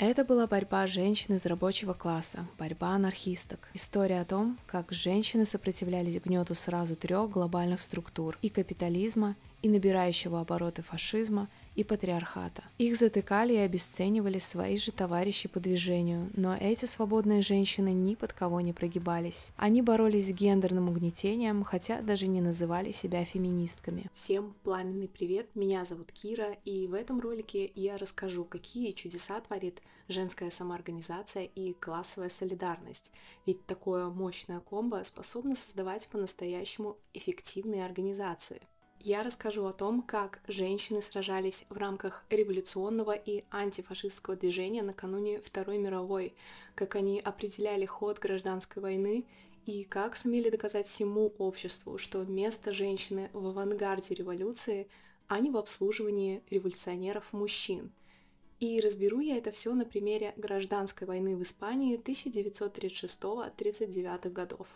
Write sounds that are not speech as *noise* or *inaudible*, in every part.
Это была борьба женщин из рабочего класса, борьба анархисток. История о том, как женщины сопротивлялись гнету сразу трех глобальных структур – и капитализма, и набирающего обороты фашизма, и патриархата. Их затыкали и обесценивали свои же товарищи по движению, но эти свободные женщины ни под кого не прогибались. Они боролись с гендерным угнетением, хотя даже не называли себя феминистками. Всем пламенный привет, меня зовут Кира, и в этом ролике я расскажу, какие чудеса творит женская самоорганизация и классовая солидарность. Ведь такое мощное комбо способно создавать по-настоящему эффективные организации я расскажу о том, как женщины сражались в рамках революционного и антифашистского движения накануне Второй мировой, как они определяли ход гражданской войны и как сумели доказать всему обществу, что место женщины в авангарде революции, а не в обслуживании революционеров-мужчин. И разберу я это все на примере гражданской войны в Испании 1936-39 годов.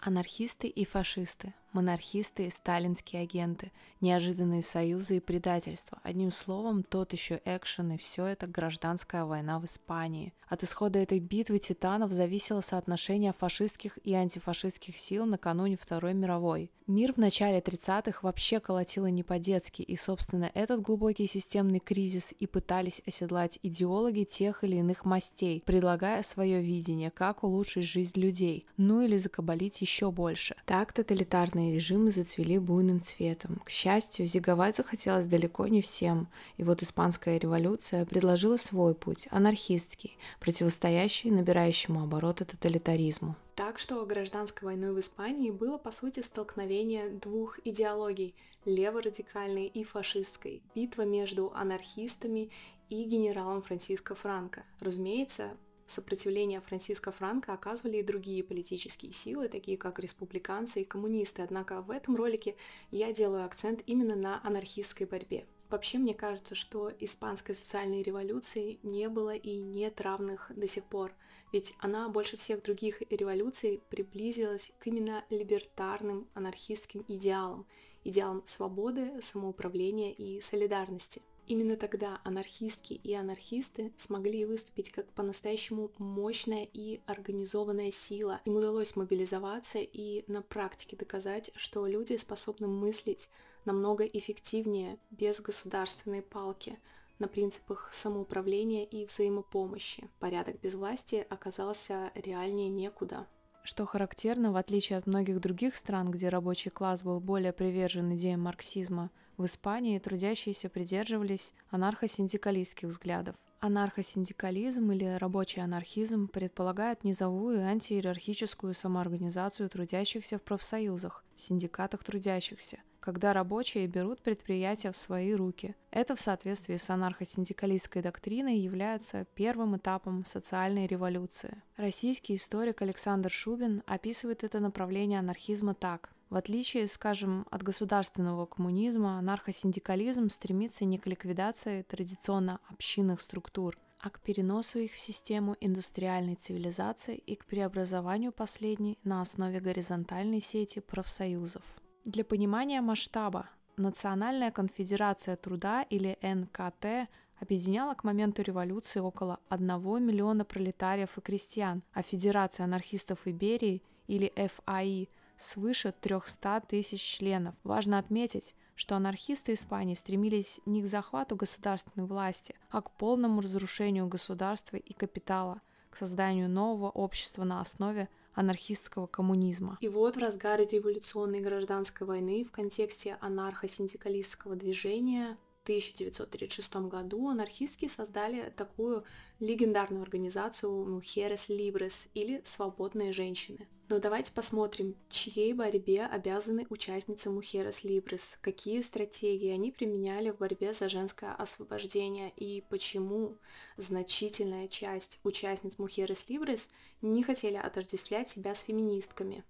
Анархисты и фашисты монархисты и сталинские агенты, неожиданные союзы и предательства. Одним словом, тот еще экшен и все это гражданская война в Испании. От исхода этой битвы титанов зависело соотношение фашистских и антифашистских сил накануне Второй мировой. Мир в начале 30-х вообще колотило не по-детски, и, собственно, этот глубокий системный кризис и пытались оседлать идеологи тех или иных мастей, предлагая свое видение, как улучшить жизнь людей, ну или закабалить еще больше. Так тоталитарные режимы зацвели буйным цветом. К счастью, зиговать захотелось далеко не всем, и вот Испанская революция предложила свой путь, анархистский, противостоящей набирающему обороты тоталитаризму. Так что гражданской войной в Испании было по сути столкновение двух идеологий – леворадикальной и фашистской, битва между анархистами и генералом Франциско Франко. Разумеется, Сопротивление Франциско Франко оказывали и другие политические силы, такие как республиканцы и коммунисты, однако в этом ролике я делаю акцент именно на анархистской борьбе. Вообще, мне кажется, что испанской социальной революции не было и нет равных до сих пор, ведь она больше всех других революций приблизилась к именно либертарным анархистским идеалам, идеалам свободы, самоуправления и солидарности. Именно тогда анархистки и анархисты смогли выступить как по-настоящему мощная и организованная сила. Им удалось мобилизоваться и на практике доказать, что люди способны мыслить намного эффективнее без государственной палки на принципах самоуправления и взаимопомощи. Порядок без власти оказался реальнее некуда. Что характерно, в отличие от многих других стран, где рабочий класс был более привержен идеям марксизма, в Испании трудящиеся придерживались анархосиндикалистских взглядов. Анархосиндикализм или рабочий анархизм предполагает низовую антииерархическую самоорганизацию трудящихся в профсоюзах, синдикатах трудящихся, когда рабочие берут предприятия в свои руки. Это в соответствии с анархосиндикалистской доктриной является первым этапом социальной революции. Российский историк Александр Шубин описывает это направление анархизма так. В отличие, скажем, от государственного коммунизма, анархосиндикализм стремится не к ликвидации традиционно общинных структур, а к переносу их в систему индустриальной цивилизации и к преобразованию последней на основе горизонтальной сети профсоюзов. Для понимания масштаба Национальная конфедерация труда или НКТ объединяла к моменту революции около 1 миллиона пролетариев и крестьян, а Федерация анархистов Иберии или ФАИ свыше 300 тысяч членов. Важно отметить, что анархисты Испании стремились не к захвату государственной власти, а к полному разрушению государства и капитала, к созданию нового общества на основе анархистского коммунизма. И вот в разгаре революционной гражданской войны в контексте анархо-синдикалистского движения в 1936 году анархистки создали такую легендарную организацию ну, Херес Либрес или «Свободные женщины». Но давайте посмотрим, чьей борьбе обязаны участницы Мухерес Либрес, какие стратегии они применяли в борьбе за женское освобождение и почему значительная часть участниц Мухерес Либрес не хотели отождествлять себя с феминистками.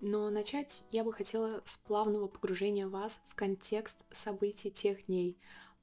Но начать я бы хотела с плавного погружения вас в контекст событий тех дней,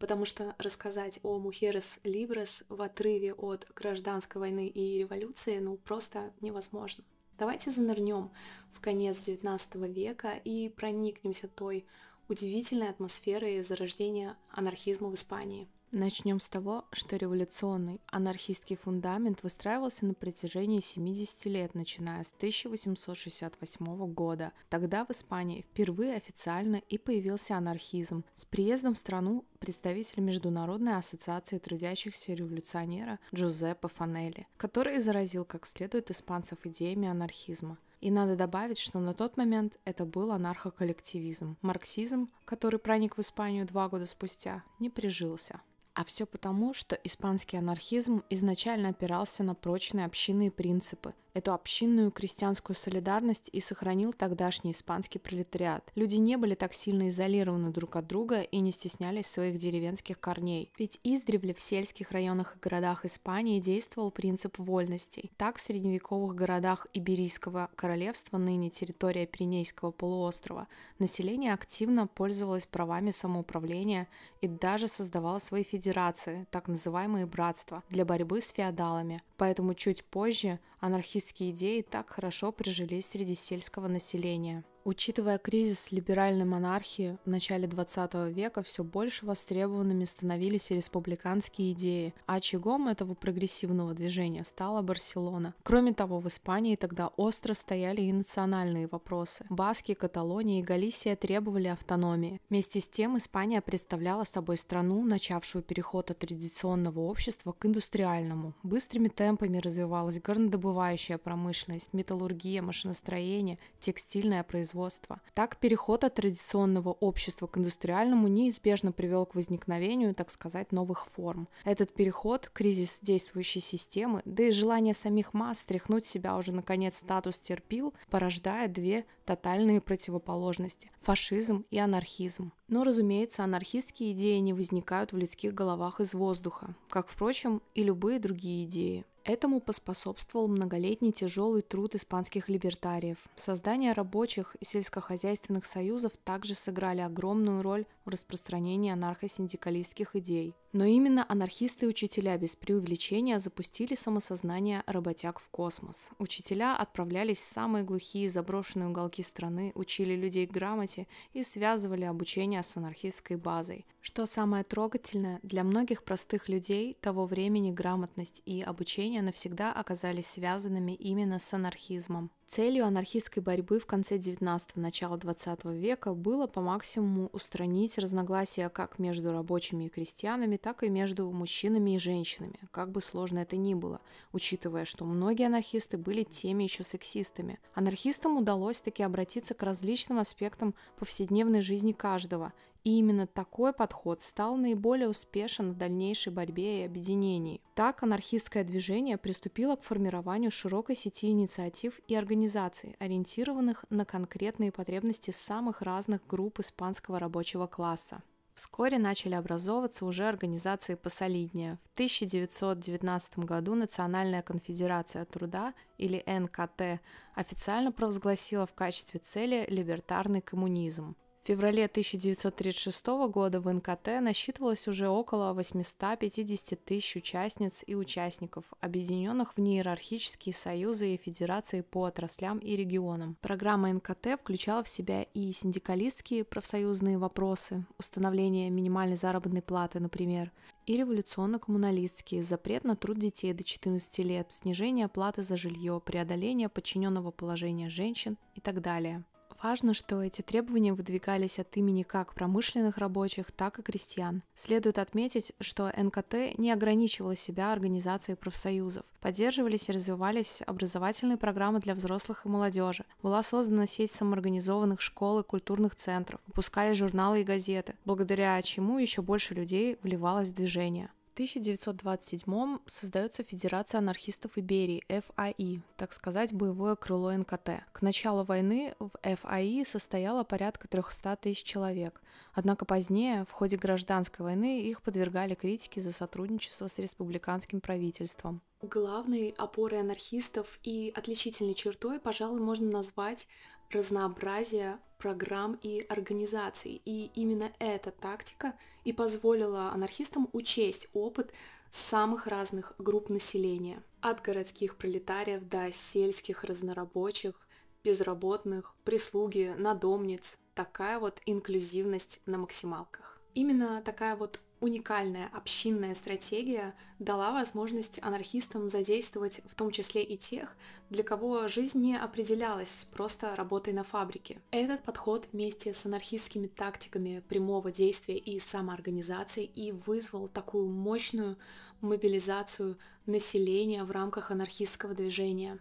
потому что рассказать о Мухерес Либрес в отрыве от гражданской войны и революции ну просто невозможно. Давайте занырнем в конец XIX века и проникнемся той удивительной атмосферой зарождения анархизма в Испании – Начнем с того, что революционный анархистский фундамент выстраивался на протяжении 70 лет, начиная с 1868 года. Тогда в Испании впервые официально и появился анархизм. С приездом в страну представителя Международной ассоциации трудящихся революционера Джузеппе Фанелли, который заразил как следует испанцев идеями анархизма. И надо добавить, что на тот момент это был анархоколлективизм. Марксизм, который проник в Испанию два года спустя, не прижился. А все потому, что испанский анархизм изначально опирался на прочные общинные принципы, эту общинную крестьянскую солидарность и сохранил тогдашний испанский пролетариат. Люди не были так сильно изолированы друг от друга и не стеснялись своих деревенских корней. Ведь издревле в сельских районах и городах Испании действовал принцип вольностей. Так в средневековых городах Иберийского королевства, ныне территория Пиренейского полуострова, население активно пользовалось правами самоуправления и даже создавало свои федерации, так называемые братства, для борьбы с феодалами поэтому чуть позже анархистские идеи так хорошо прижились среди сельского населения. Учитывая кризис либеральной монархии в начале 20 века, все больше востребованными становились и республиканские идеи, а очагом этого прогрессивного движения стала Барселона. Кроме того, в Испании тогда остро стояли и национальные вопросы. Баски, Каталония и Галисия требовали автономии. Вместе с тем Испания представляла собой страну, начавшую переход от традиционного общества к индустриальному. Быстрыми темпами развивалась горнодобывающая промышленность, металлургия, машиностроение, текстильное производство производства. Так, переход от традиционного общества к индустриальному неизбежно привел к возникновению, так сказать, новых форм. Этот переход, кризис действующей системы, да и желание самих масс стряхнуть себя уже наконец статус терпил, порождает две тотальные противоположности – фашизм и анархизм. Но, разумеется, анархистские идеи не возникают в людских головах из воздуха, как, впрочем, и любые другие идеи. Этому поспособствовал многолетний тяжелый труд испанских либертариев. Создание рабочих и сельскохозяйственных союзов также сыграли огромную роль в распространении анархосиндикалистских идей. Но именно анархисты и учителя без преувеличения запустили самосознание работяг в космос. Учителя отправлялись в самые глухие заброшенные уголки страны, учили людей грамоте и связывали обучение с анархистской базой. Что самое трогательное, для многих простых людей того времени грамотность и обучение навсегда оказались связанными именно с анархизмом. Целью анархистской борьбы в конце 19 начала 20 века было по максимуму устранить разногласия как между рабочими и крестьянами, так и между мужчинами и женщинами, как бы сложно это ни было, учитывая, что многие анархисты были теми еще сексистами. Анархистам удалось таки обратиться к различным аспектам повседневной жизни каждого и именно такой подход стал наиболее успешен в дальнейшей борьбе и объединении. Так анархистское движение приступило к формированию широкой сети инициатив и организаций, ориентированных на конкретные потребности самых разных групп испанского рабочего класса. Вскоре начали образовываться уже организации посолиднее. В 1919 году Национальная конфедерация труда, или НКТ, официально провозгласила в качестве цели либертарный коммунизм. В феврале 1936 года в НКТ насчитывалось уже около 850 тысяч участниц и участников, объединенных в неиерархические союзы и федерации по отраслям и регионам. Программа НКТ включала в себя и синдикалистские профсоюзные вопросы, установление минимальной заработной платы, например, и революционно-коммуналистские, запрет на труд детей до 14 лет, снижение платы за жилье, преодоление подчиненного положения женщин и так далее. Важно, что эти требования выдвигались от имени как промышленных рабочих, так и крестьян. Следует отметить, что НКТ не ограничивала себя организацией профсоюзов. Поддерживались и развивались образовательные программы для взрослых и молодежи. Была создана сеть самоорганизованных школ и культурных центров. Выпускали журналы и газеты, благодаря чему еще больше людей вливалось в движение. В 1927 создается Федерация анархистов Иберии, ФАИ, так сказать, боевое крыло НКТ. К началу войны в ФАИ состояло порядка 300 тысяч человек, однако позднее, в ходе гражданской войны, их подвергали критике за сотрудничество с республиканским правительством. Главной опорой анархистов и отличительной чертой, пожалуй, можно назвать разнообразие программ и организаций. И именно эта тактика – и позволила анархистам учесть опыт самых разных групп населения, от городских пролетариев до сельских разнорабочих, безработных, прислуги, надомниц. Такая вот инклюзивность на максималках. Именно такая вот уникальная общинная стратегия дала возможность анархистам задействовать в том числе и тех, для кого жизнь не определялась просто работой на фабрике. Этот подход вместе с анархистскими тактиками прямого действия и самоорганизации и вызвал такую мощную мобилизацию населения в рамках анархистского движения.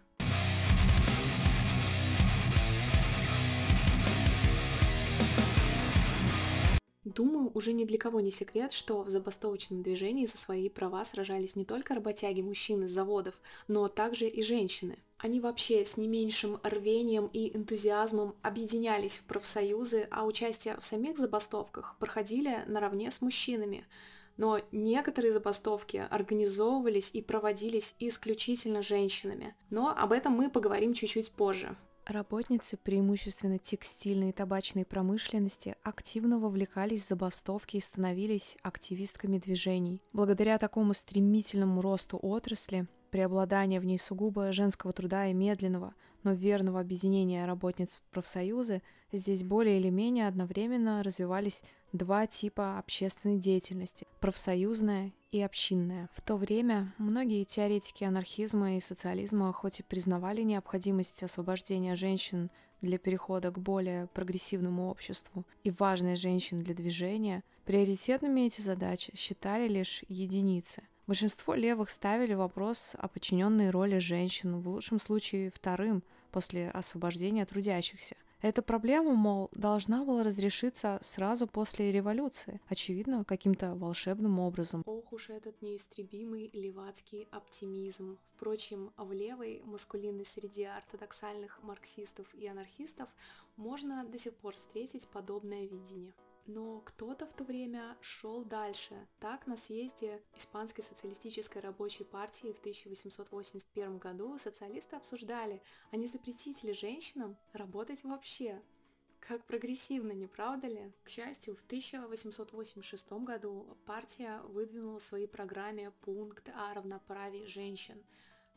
Думаю, уже ни для кого не секрет, что в забастовочном движении за свои права сражались не только работяги мужчины с заводов, но также и женщины. Они вообще с не меньшим рвением и энтузиазмом объединялись в профсоюзы, а участие в самих забастовках проходили наравне с мужчинами. Но некоторые забастовки организовывались и проводились исключительно женщинами. Но об этом мы поговорим чуть-чуть позже. Работницы, преимущественно текстильной и табачной промышленности, активно вовлекались в забастовки и становились активистками движений. Благодаря такому стремительному росту отрасли, преобладание в ней сугубо женского труда и медленного, но верного объединения работниц в профсоюзы, здесь более или менее одновременно развивались два типа общественной деятельности – профсоюзная и общинная. В то время многие теоретики анархизма и социализма хоть и признавали необходимость освобождения женщин для перехода к более прогрессивному обществу и важность женщин для движения, приоритетными эти задачи считали лишь единицы – Большинство левых ставили вопрос о подчиненной роли женщин, в лучшем случае вторым, после освобождения трудящихся – эта проблема, мол, должна была разрешиться сразу после революции, очевидно, каким-то волшебным образом. Ох уж этот неистребимый левацкий оптимизм. Впрочем, в левой маскулинной среде ортодоксальных марксистов и анархистов можно до сих пор встретить подобное видение но кто-то в то время шел дальше. Так, на съезде Испанской социалистической рабочей партии в 1881 году социалисты обсуждали, а не запретить ли женщинам работать вообще? Как прогрессивно, не правда ли? К счастью, в 1886 году партия выдвинула в своей программе пункт о равноправии женщин,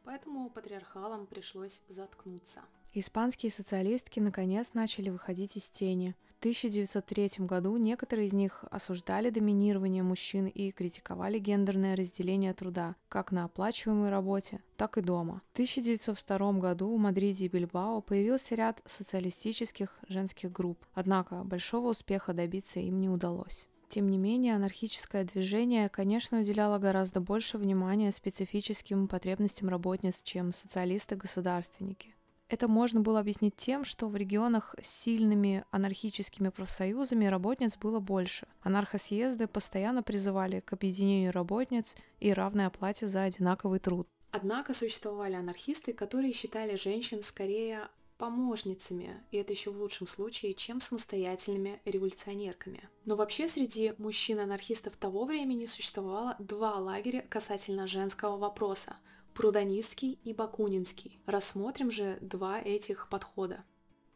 поэтому патриархалам пришлось заткнуться. Испанские социалистки наконец начали выходить из тени. В 1903 году некоторые из них осуждали доминирование мужчин и критиковали гендерное разделение труда как на оплачиваемой работе, так и дома. В 1902 году в Мадриде и Бильбао появился ряд социалистических женских групп, однако большого успеха добиться им не удалось. Тем не менее, анархическое движение, конечно, уделяло гораздо больше внимания специфическим потребностям работниц, чем социалисты-государственники. Это можно было объяснить тем, что в регионах с сильными анархическими профсоюзами работниц было больше. Анархосъезды постоянно призывали к объединению работниц и равной оплате за одинаковый труд. Однако существовали анархисты, которые считали женщин скорее помощницами, и это еще в лучшем случае, чем самостоятельными революционерками. Но вообще среди мужчин-анархистов того времени существовало два лагеря касательно женского вопроса – Прудонистский и Бакунинский. Рассмотрим же два этих подхода.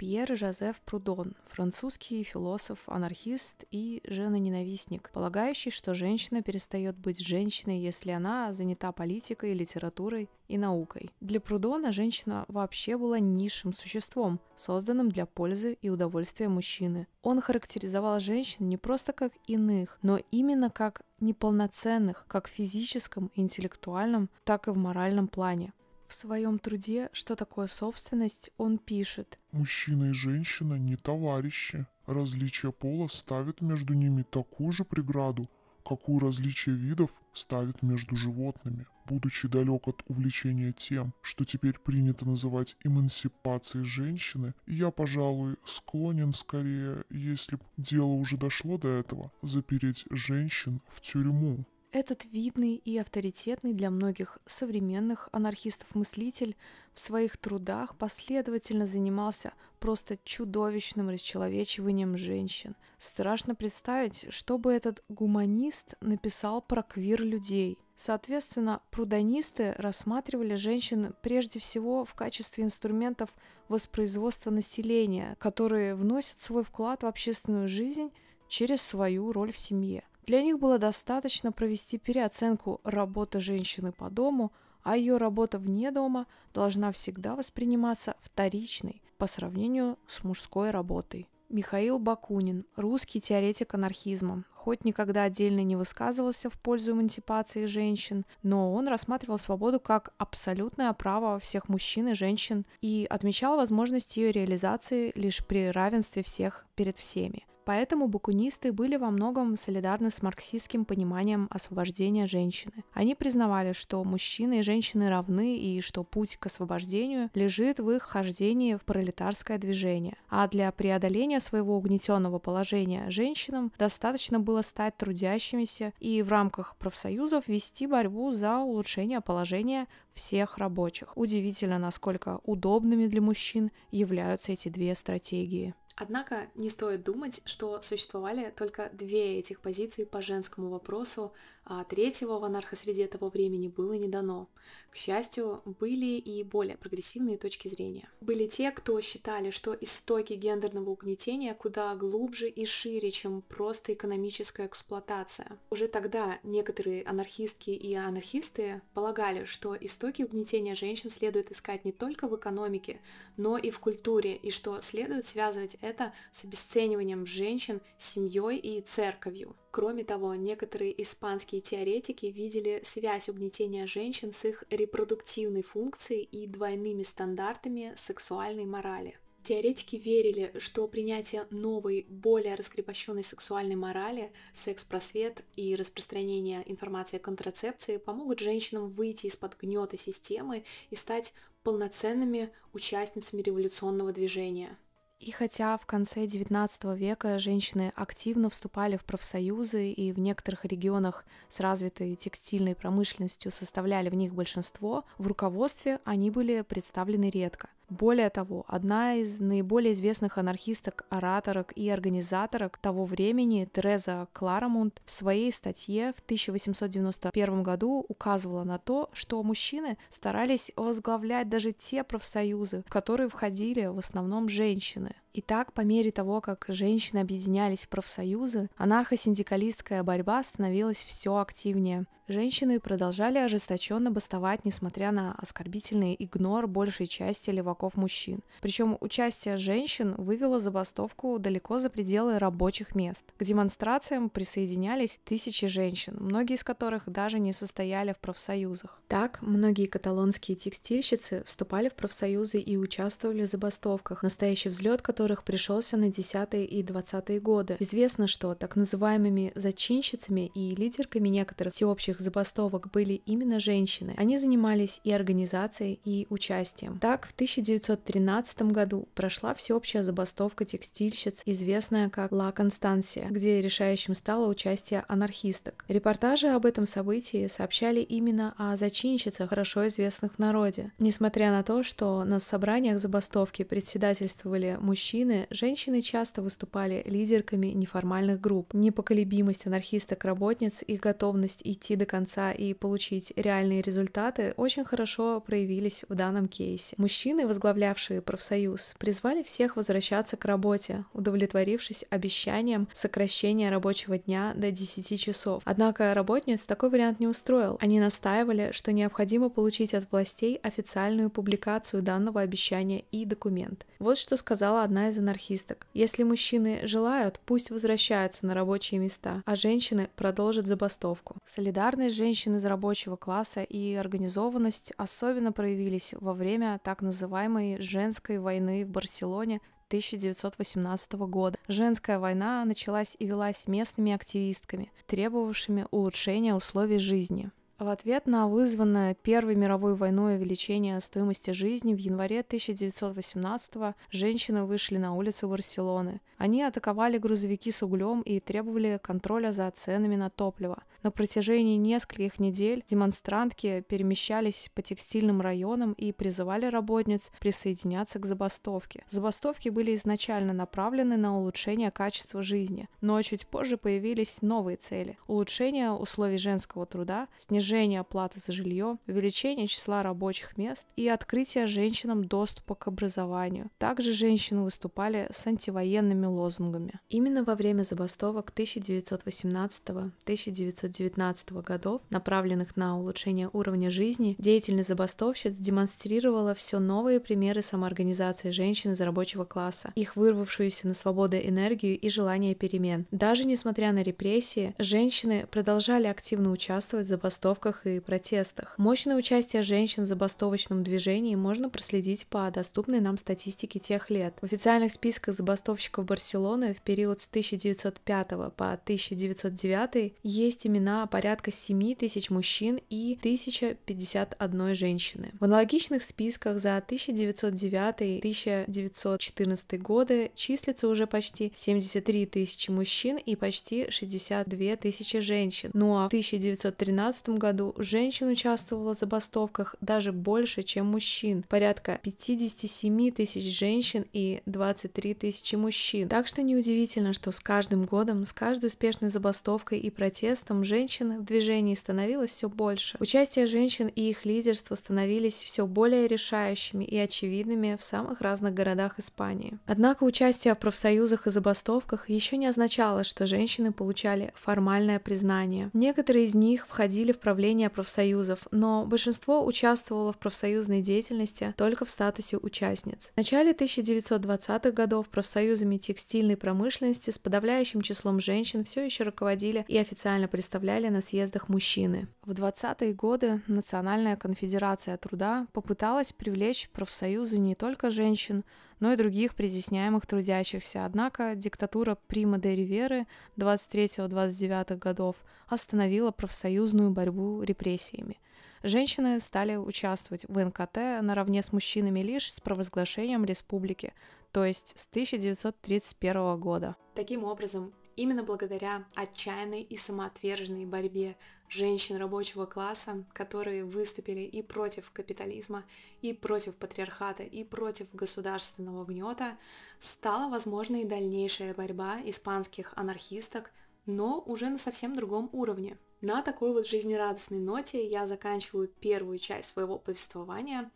Пьер Жозеф Прудон, французский философ, анархист и женоненавистник, полагающий, что женщина перестает быть женщиной, если она занята политикой, литературой и наукой. Для Прудона женщина вообще была низшим существом, созданным для пользы и удовольствия мужчины. Он характеризовал женщин не просто как иных, но именно как неполноценных как в физическом, интеллектуальном, так и в моральном плане. В своем труде «Что такое собственность» он пишет. Мужчина и женщина не товарищи. Различие пола ставит между ними такую же преграду, какую различие видов ставит между животными. Будучи далек от увлечения тем, что теперь принято называть эмансипацией женщины, я, пожалуй, склонен скорее, если б дело уже дошло до этого, запереть женщин в тюрьму. Этот видный и авторитетный для многих современных анархистов-мыслитель в своих трудах последовательно занимался просто чудовищным расчеловечиванием женщин. Страшно представить, что бы этот гуманист написал про квир-людей. Соответственно, прудонисты рассматривали женщин прежде всего в качестве инструментов воспроизводства населения, которые вносят свой вклад в общественную жизнь через свою роль в семье. Для них было достаточно провести переоценку работы женщины по дому, а ее работа вне дома должна всегда восприниматься вторичной по сравнению с мужской работой. Михаил Бакунин, русский теоретик анархизма, хоть никогда отдельно не высказывался в пользу эмансипации женщин, но он рассматривал свободу как абсолютное право всех мужчин и женщин и отмечал возможность ее реализации лишь при равенстве всех перед всеми. Поэтому бакунисты были во многом солидарны с марксистским пониманием освобождения женщины. Они признавали, что мужчины и женщины равны и что путь к освобождению лежит в их хождении в пролетарское движение. А для преодоления своего угнетенного положения женщинам достаточно было стать трудящимися и в рамках профсоюзов вести борьбу за улучшение положения всех рабочих. Удивительно, насколько удобными для мужчин являются эти две стратегии. Однако не стоит думать, что существовали только две этих позиции по женскому вопросу а, третьего в анархосреде того времени было не дано. К счастью, были и более прогрессивные точки зрения. Были те, кто считали, что истоки гендерного угнетения куда глубже и шире, чем просто экономическая эксплуатация. Уже тогда некоторые анархистки и анархисты полагали, что истоки угнетения женщин следует искать не только в экономике, но и в культуре, и что следует связывать это с обесцениванием женщин, семьей и церковью. Кроме того, некоторые испанские теоретики видели связь угнетения женщин с их репродуктивной функцией и двойными стандартами сексуальной морали. Теоретики верили, что принятие новой, более раскрепощенной сексуальной морали, секс-просвет и распространение информации о контрацепции помогут женщинам выйти из-под гнета системы и стать полноценными участницами революционного движения – и хотя в конце XIX века женщины активно вступали в профсоюзы и в некоторых регионах с развитой текстильной промышленностью составляли в них большинство, в руководстве они были представлены редко. Более того, одна из наиболее известных анархисток, ораторок и организаторок того времени, Тереза Кларамунд, в своей статье в 1891 году указывала на то, что мужчины старались возглавлять даже те профсоюзы, в которые входили в основном женщины, strony. И так, по мере того, как женщины объединялись в профсоюзы, анархосиндикалистская борьба становилась все активнее. Женщины продолжали ожесточенно бастовать, несмотря на оскорбительный игнор большей части леваков мужчин. Причем участие женщин вывело забастовку далеко за пределы рабочих мест. К демонстрациям присоединялись тысячи женщин, многие из которых даже не состояли в профсоюзах. Так, многие каталонские текстильщицы вступали в профсоюзы и участвовали в забастовках. Настоящий взлет, который которых пришелся на 10-е и 20-е годы. Известно, что так называемыми зачинщицами и лидерками некоторых всеобщих забастовок были именно женщины. Они занимались и организацией, и участием. Так, в 1913 году прошла всеобщая забастовка текстильщиц, известная как «Ла Констанция», где решающим стало участие анархисток. Репортажи об этом событии сообщали именно о зачинщицах, хорошо известных в народе. Несмотря на то, что на собраниях забастовки председательствовали мужчины, мужчины, женщины часто выступали лидерками неформальных групп. Непоколебимость анархисток-работниц, и готовность идти до конца и получить реальные результаты очень хорошо проявились в данном кейсе. Мужчины, возглавлявшие профсоюз, призвали всех возвращаться к работе, удовлетворившись обещанием сокращения рабочего дня до 10 часов. Однако работниц такой вариант не устроил. Они настаивали, что необходимо получить от властей официальную публикацию данного обещания и документ. Вот что сказала одна одна из анархисток. Если мужчины желают, пусть возвращаются на рабочие места, а женщины продолжат забастовку. Солидарность женщин из рабочего класса и организованность особенно проявились во время так называемой «женской войны» в Барселоне 1918 года. Женская война началась и велась местными активистками, требовавшими улучшения условий жизни. В ответ на вызванное Первой мировой войной увеличение стоимости жизни в январе 1918 женщины вышли на улицы Барселоны. Они атаковали грузовики с углем и требовали контроля за ценами на топливо. На протяжении нескольких недель демонстрантки перемещались по текстильным районам и призывали работниц присоединяться к забастовке. Забастовки были изначально направлены на улучшение качества жизни, но чуть позже появились новые цели – улучшение условий женского труда, снижение платы за жилье, увеличение числа рабочих мест и открытие женщинам доступа к образованию. Также женщины выступали с антивоенными лозунгами. Именно во время забастовок 1918-1919 18-19 годов, направленных на улучшение уровня жизни, деятельность забастовщиц демонстрировала все новые примеры самоорганизации женщин из рабочего класса, их вырвавшуюся на свободу энергию и желание перемен. Даже несмотря на репрессии, женщины продолжали активно участвовать в забастовках и протестах. Мощное участие женщин в забастовочном движении можно проследить по доступной нам статистике тех лет. В официальных списках забастовщиков Барселоны в период с 1905 по 1909 есть имена имена порядка 7 тысяч мужчин и 1051 женщины. В аналогичных списках за 1909-1914 годы числится уже почти 73 тысячи мужчин и почти 62 тысячи женщин. Ну а в 1913 году женщин участвовало в забастовках даже больше, чем мужчин, порядка 57 тысяч женщин и 23 тысячи мужчин. Так что неудивительно, что с каждым годом, с каждой успешной забастовкой и протестом женщин в движении становилось все больше. Участие женщин и их лидерство становились все более решающими и очевидными в самых разных городах Испании. Однако участие в профсоюзах и забастовках еще не означало, что женщины получали формальное признание. Некоторые из них входили в правление профсоюзов, но большинство участвовало в профсоюзной деятельности только в статусе участниц. В начале 1920-х годов профсоюзами текстильной промышленности с подавляющим числом женщин все еще руководили и официально представляли представляли на съездах мужчины. В 20-е годы Национальная конфедерация труда попыталась привлечь профсоюзы не только женщин, но и других притесняемых трудящихся. Однако диктатура Прима де Риверы 23-29 годов остановила профсоюзную борьбу репрессиями. Женщины стали участвовать в НКТ наравне с мужчинами лишь с провозглашением республики, то есть с 1931 года. Таким образом, Именно благодаря отчаянной и самоотверженной борьбе женщин рабочего класса, которые выступили и против капитализма, и против патриархата, и против государственного гнета, стала возможной дальнейшая борьба испанских анархисток, но уже на совсем другом уровне. На такой вот жизнерадостной ноте я заканчиваю первую часть своего повествования,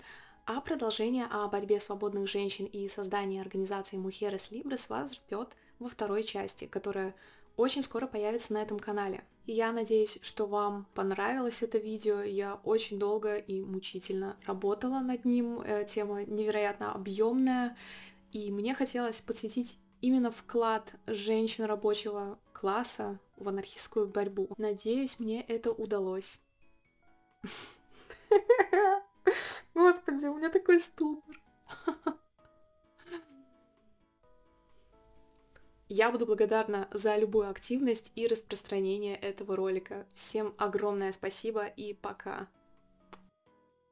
а продолжение о борьбе свободных женщин и создании организации Мухерес Либрес вас ждет во второй части, которая очень скоро появится на этом канале. И я надеюсь, что вам понравилось это видео. Я очень долго и мучительно работала над ним. Э, тема невероятно объемная. И мне хотелось подсветить именно вклад женщин рабочего класса в анархистскую борьбу. Надеюсь, мне это удалось. *laughs* Господи, у меня такой ступор. Я буду благодарна за любую активность и распространение этого ролика. Всем огромное спасибо и пока!